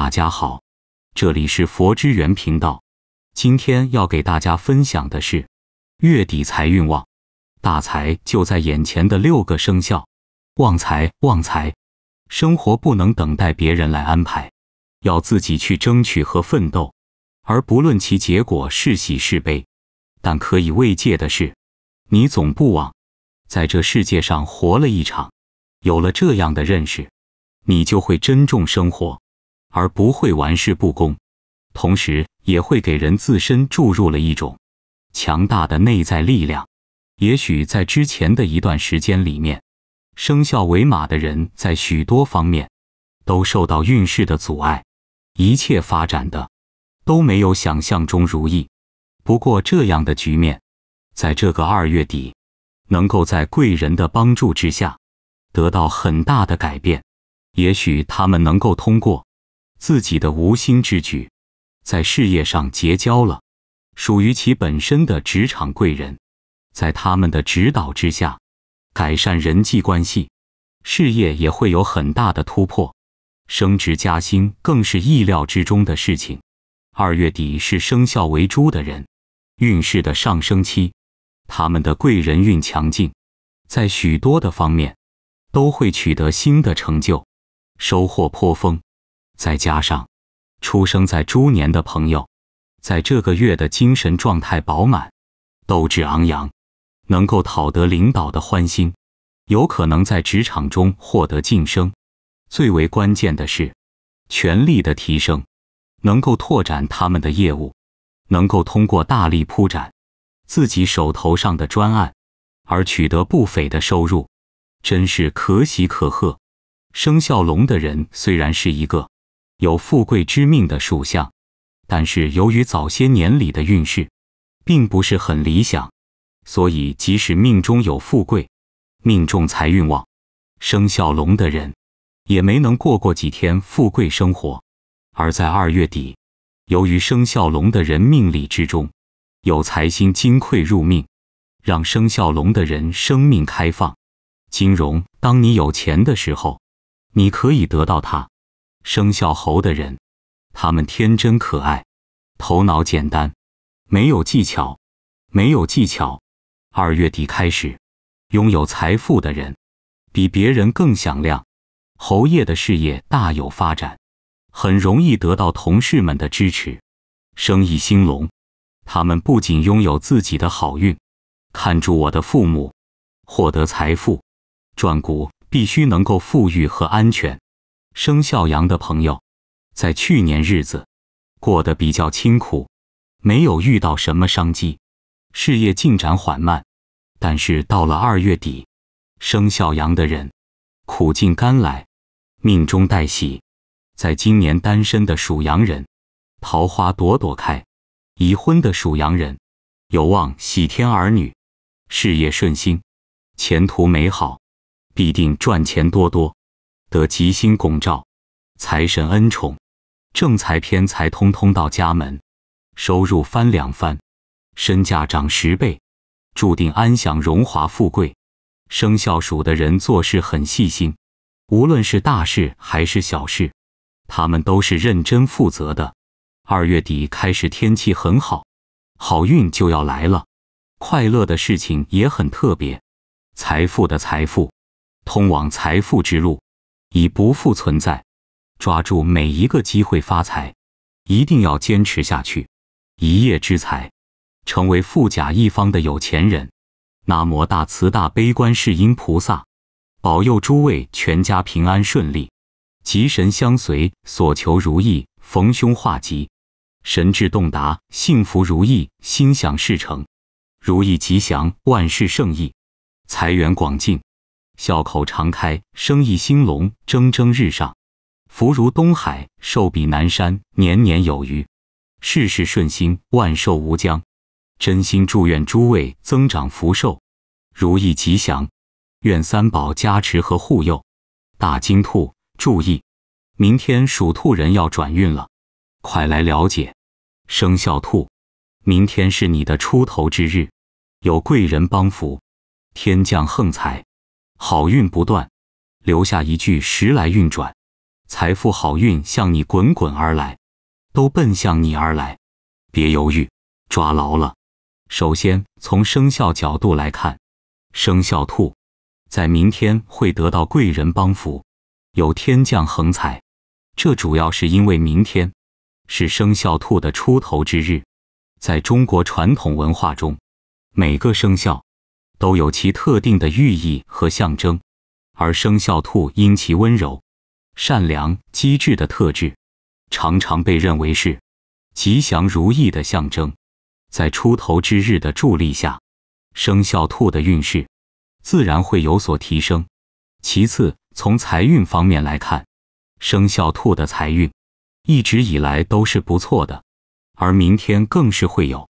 大家好，这里是佛之源频道。今天要给大家分享的是，月底财运旺，大财就在眼前的六个生肖，旺财旺财。生活不能等待别人来安排，要自己去争取和奋斗，而不论其结果是喜是悲，但可以慰藉的是，你总不枉在这世界上活了一场。有了这样的认识，你就会珍重生活。而不会玩世不恭，同时也会给人自身注入了一种强大的内在力量。也许在之前的一段时间里面，生肖为马的人在许多方面都受到运势的阻碍，一切发展的都没有想象中如意。不过这样的局面，在这个二月底，能够在贵人的帮助之下得到很大的改变。也许他们能够通过。自己的无心之举，在事业上结交了属于其本身的职场贵人，在他们的指导之下，改善人际关系，事业也会有很大的突破，升职加薪更是意料之中的事情。二月底是生肖为猪的人运势的上升期，他们的贵人运强劲，在许多的方面都会取得新的成就，收获颇丰。再加上，出生在猪年的朋友，在这个月的精神状态饱满，斗志昂扬，能够讨得领导的欢心，有可能在职场中获得晋升。最为关键的是，权力的提升能够拓展他们的业务，能够通过大力铺展自己手头上的专案，而取得不菲的收入，真是可喜可贺。生肖龙的人虽然是一个。有富贵之命的属相，但是由于早些年里的运势，并不是很理想，所以即使命中有富贵，命中财运旺，生肖龙的人也没能过过几天富贵生活。而在二月底，由于生肖龙的人命理之中有财星金匮入命，让生肖龙的人生命开放。金融，当你有钱的时候，你可以得到它。生肖猴的人，他们天真可爱，头脑简单，没有技巧，没有技巧。二月底开始，拥有财富的人比别人更响亮。侯业的事业大有发展，很容易得到同事们的支持，生意兴隆。他们不仅拥有自己的好运，看住我的父母，获得财富，赚股必须能够富裕和安全。生肖羊的朋友，在去年日子过得比较清苦，没有遇到什么商机，事业进展缓慢。但是到了二月底，生肖羊的人苦尽甘来，命中带喜。在今年单身的属羊人，桃花朵朵开；已婚的属羊人，有望喜添儿女，事业顺心，前途美好，必定赚钱多多。得吉星拱照，财神恩宠，正财偏财通通到家门，收入翻两番，身价涨十倍，注定安享荣华富贵。生肖鼠的人做事很细心，无论是大事还是小事，他们都是认真负责的。二月底开始天气很好，好运就要来了，快乐的事情也很特别，财富的财富，通往财富之路。已不复存在，抓住每一个机会发财，一定要坚持下去，一夜之财，成为富甲一方的有钱人。南无大慈大悲观世音菩萨，保佑诸位全家平安顺利，吉神相随，所求如意，逢凶化吉，神志洞达，幸福如意，心想事成，如意吉祥，万事胜意，财源广进。笑口常开，生意兴隆，蒸蒸日上，福如东海，寿比南山，年年有余，事事顺心，万寿无疆。真心祝愿诸位增长福寿，如意吉祥。愿三宝加持和护佑。大金兔注意，明天属兔人要转运了，快来了解。生肖兔，明天是你的出头之日，有贵人帮扶，天降横财。好运不断，留下一句“时来运转”，财富好运向你滚滚而来，都奔向你而来，别犹豫，抓牢了。首先从生肖角度来看，生肖兔在明天会得到贵人帮扶，有天降横财。这主要是因为明天是生肖兔的出头之日。在中国传统文化中，每个生肖。都有其特定的寓意和象征，而生肖兔因其温柔、善良、机智的特质，常常被认为是吉祥如意的象征。在出头之日的助力下，生肖兔的运势自然会有所提升。其次，从财运方面来看，生肖兔的财运一直以来都是不错的，而明天更是会有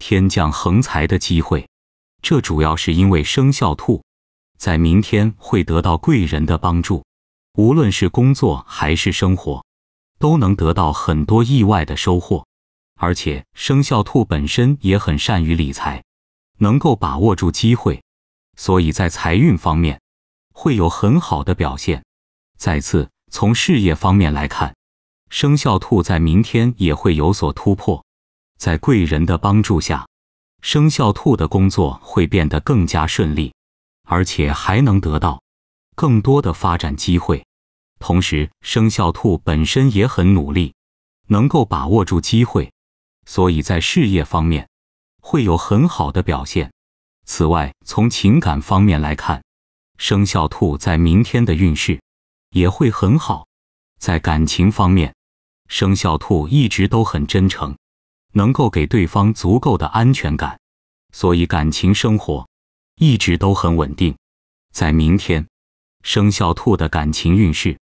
天降横财的机会。这主要是因为生肖兔在明天会得到贵人的帮助，无论是工作还是生活，都能得到很多意外的收获。而且生肖兔本身也很善于理财，能够把握住机会，所以在财运方面会有很好的表现。再次从事业方面来看，生肖兔在明天也会有所突破，在贵人的帮助下。生肖兔的工作会变得更加顺利，而且还能得到更多的发展机会。同时，生肖兔本身也很努力，能够把握住机会，所以在事业方面会有很好的表现。此外，从情感方面来看，生肖兔在明天的运势也会很好。在感情方面，生肖兔一直都很真诚。能够给对方足够的安全感，所以感情生活一直都很稳定。在明天，生肖兔的感情运势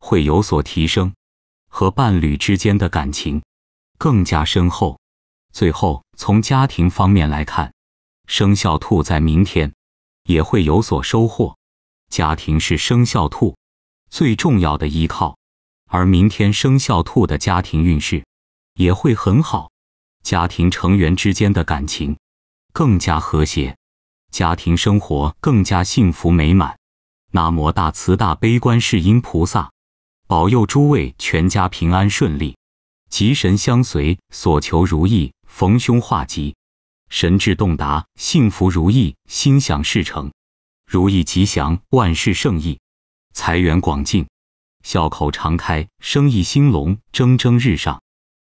会有所提升，和伴侣之间的感情更加深厚。最后，从家庭方面来看，生肖兔在明天也会有所收获。家庭是生肖兔最重要的依靠，而明天生肖兔的家庭运势也会很好。家庭成员之间的感情更加和谐，家庭生活更加幸福美满。南无大慈大悲观世音菩萨，保佑诸位全家平安顺利，吉神相随，所求如意，逢凶化吉，神志洞达，幸福如意，心想事成，如意吉祥，万事胜意，财源广进，笑口常开，生意兴隆，蒸蒸日上。